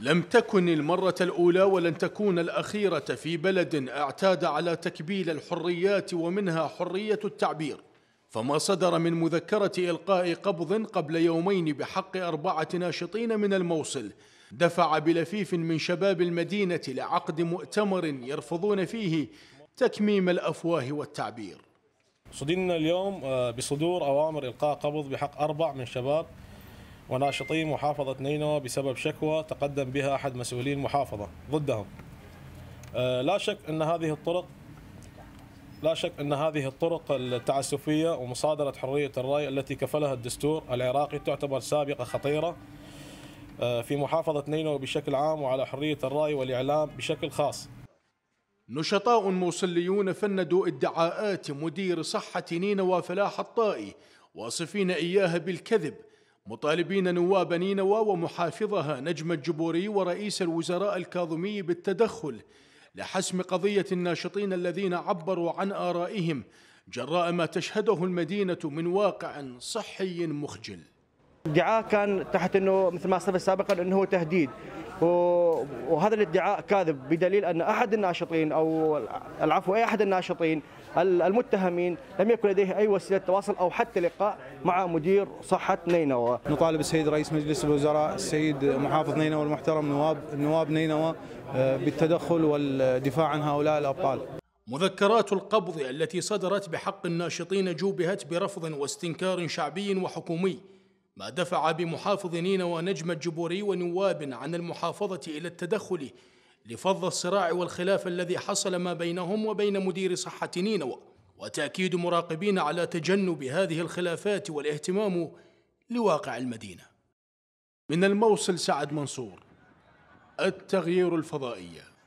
لم تكن المرة الأولى ولن تكون الأخيرة في بلد اعتاد على تكبيل الحريات ومنها حرية التعبير فما صدر من مذكرة إلقاء قبض قبل يومين بحق أربعة ناشطين من الموصل دفع بلفيف من شباب المدينة لعقد مؤتمر يرفضون فيه تكميم الأفواه والتعبير صدمنا اليوم آه، بصدور أوامر إلقاء قبض بحق أربع من شباب وناشطي محافظة نينوى بسبب شكوى تقدم بها أحد مسؤولي المحافظة ضدهم آه، لا شك أن هذه الطرق لا شك أن هذه الطرق التعسفية ومصادرة حرية الرأي التي كفلها الدستور العراقي تعتبر سابقة خطيرة آه، في محافظة نينوى بشكل عام وعلى حرية الرأي والإعلام بشكل خاص نشطاء موصليون فندوا ادعاءات مدير صحة نينوى فلاح الطائي واصفين إياها بالكذب مطالبين نواب نينوى ومحافظها نجم الجبوري ورئيس الوزراء الكاظمي بالتدخل لحسم قضية الناشطين الذين عبروا عن آرائهم جراء ما تشهده المدينة من واقع صحي مخجل الدعاء كان تحت انه مثل ما سبق سابقا انه هو تهديد وهذا الادعاء كاذب بدليل ان احد الناشطين او العفو اي احد الناشطين المتهمين لم يكن لديه اي وسيله تواصل او حتى لقاء مع مدير صحه نينوى. نطالب السيد رئيس مجلس الوزراء السيد محافظ نينوى المحترم نواب نواب نينوى آه، بالتدخل والدفاع عن هؤلاء الابطال. مذكرات القبض التي صدرت بحق الناشطين جوبهت برفض واستنكار شعبي وحكومي ما دفع بمحافظ نينوى نجم الجبوري ونواب عن المحافظة إلى التدخل لفض الصراع والخلاف الذي حصل ما بينهم وبين مدير صحة نينوى وتأكيد مراقبين على تجنب هذه الخلافات والاهتمام لواقع المدينة من الموصل سعد منصور التغيير الفضائية